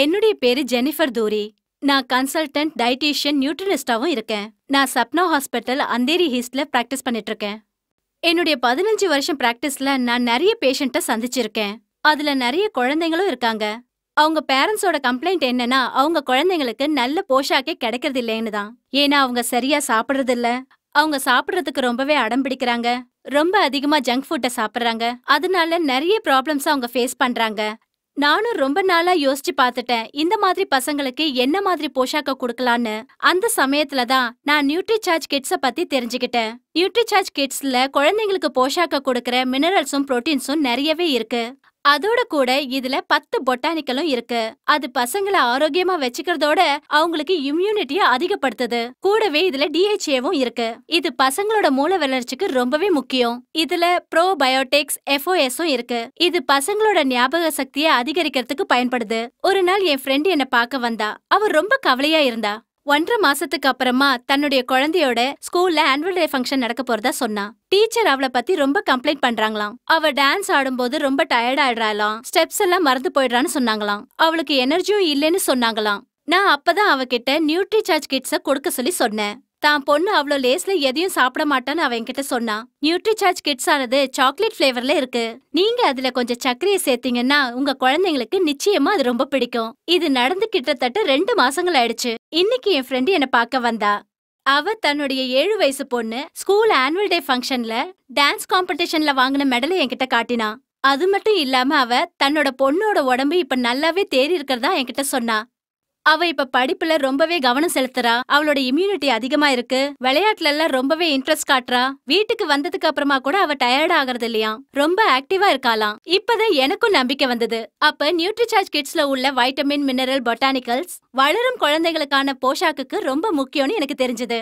என்னுடைய பேரு ஜெனிஃபர் தூரி நான் கன்சல்டன்ட் டயட்டீஷியன் நியூட்ரினிஸ்டாவும் இருக்கேன் நான் சப்னா ஹாஸ்பிட்டல் அந்தேரி ஹீஸ்ட்ல பிராக்டிஸ் பண்ணிட்டு இருக்கேன் என்னுடைய பதினஞ்சு வருஷம் பிராக்டிஸ்ல நான் நிறைய பேஷண்ட்ட சந்திச்சிருக்கேன் அதுல நிறைய குழந்தைங்களும் இருக்காங்க அவங்க பேரண்ட்ஸோட கம்ப்ளைண்ட் என்னன்னா அவங்க குழந்தைங்களுக்கு நல்ல போஷாக்கே கிடைக்கிறது இல்லைன்னு தான் ஏன்னா அவங்க சரியா சாப்பிடுறது இல்ல அவங்க சாப்பிடுறதுக்கு ரொம்பவே அடம் பிடிக்கிறாங்க ரொம்ப அதிகமா ஜங்க் ஃபுட்டை சாப்பிடுறாங்க அதனால நிறைய ப்ராப்ளம்ஸ் அவங்க ஃபேஸ் பண்றாங்க நானும் ரொம்ப நாளா யோசிச்சு பார்த்துட்டேன் இந்த மாதிரி பசங்களுக்கு என்ன மாதிரி போஷாக்க கொடுக்கலான்னு அந்த சமயத்துல தான் நான் நியூட்ரி சார்ஜ் கிட்ஸ பத்தி தெரிஞ்சுக்கிட்டேன் நியூட்ரி சார்ஜ் கிட்ஸ்ல குழந்தைங்களுக்கு போஷாக்க கொடுக்கற மினரல்ஸும் புரோட்டீன்ஸும் நிறையவே இருக்கு அதோட கூட இதுல பத்து பொட்டானிக்கலும் இருக்கு அது பசங்களை ஆரோக்கியமா வச்சுக்கிறதோட அவங்களுக்கு இம்யூனிட்டியை அதிகப்படுத்துது கூடவே இதுல டிஹெச்ஏவும் இருக்கு இது பசங்களோட மூல வளர்ச்சிக்கு ரொம்பவே முக்கியம் இதுல பயோடெக்ஸ் எஃப்ஓஎஸும் இருக்கு இது பசங்களோட ஞாபக சக்தியை அதிகரிக்கிறதுக்கு பயன்படுது ஒரு நாள் என் ஃப்ரெண்ட் என்ன பார்க்க வந்தா அவர் ரொம்ப கவலையா இருந்தா ஒன்றரை மாசத்துக்கு அப்புறமா தன்னுடைய குழந்தையோட ஸ்கூல்ல ஆனுவல் டே ஃபங்க்ஷன் நடக்க போறதா சொன்னா டீச்சர் அவளை பத்தி ரொம்ப கம்ப்ளைண்ட் பண்றாங்களாம் அவ டான்ஸ் ஆடும்போது ரொம்ப டயர்ட் ஆயிடுறாளாம் ஸ்டெப்ஸ் எல்லாம் மறந்து போயிடுறான்னு சொன்னாங்களாம் அவளுக்கு எனர்ஜியும் இல்லைன்னு சொன்னாங்களாம் நான் அப்பதான் அவகிட்ட நியூட்ரி சார்ஜ் கிட்ஸ கொடுக்க சொல்லி சொன்னேன் தான் பொண்ணு அவ்வளவு லேஸ்ல எதையும் சாப்பிட மாட்டான்னு அவன் கிட்ட சொன்னான் நியூட்ரி சார்ஜ் கிட்ஸ் ஆனது சாக்லேட் பிளேவர்ல இருக்கு நீங்க அதுல கொஞ்சம் சர்க்கரையை சேர்த்தீங்கன்னா உங்க குழந்தைங்களுக்கு நிச்சயமா அது ரொம்ப பிடிக்கும் இது நடந்து கிட்டத்தட்ட ரெண்டு மாசங்கள் ஆயிடுச்சு இன்னைக்கு என் ஃப்ரெண்டு என்ன பார்க்க வந்தா அவ தன்னுடைய ஏழு வயசு பொண்ணு ஸ்கூல் ஆனுவல் டே ஃபங்க்ஷன்ல டான்ஸ் காம்படிஷன்ல வாங்கின மெடலை என்கிட்ட காட்டினா அது மட்டும் இல்லாம அவ தன்னோட பொண்ணோட உடம்பு இப்ப நல்லாவே தேறி இருக்கிறதா என்கிட்ட சொன்னா அவ இப்ப படிப்புல ரொம்பவே கவனம் செலுத்துறா அவளோட இம்யூனிட்டி அதிகமா இருக்கு விளையாட்டுல எல்லாம் ரொம்பவே இன்ட்ரெஸ்ட் காட்டுறா வீட்டுக்கு வந்ததுக்கு அப்புறமா கூட அவ டயர்ட் ஆகுறது இல்லையா ரொம்ப ஆக்டிவா இருக்காளாம் இப்பதான் எனக்கும் நம்பிக்கை வந்தது அப்ப நியூட்ரிசார்ஜ் கிட்ஸ்ல உள்ள வைட்டமின் மினரல் பொட்டானிக்கல்ஸ் வளரும் குழந்தைகளுக்கான போஷாக்குக்கு ரொம்ப முக்கியம்னு எனக்கு தெரிஞ்சது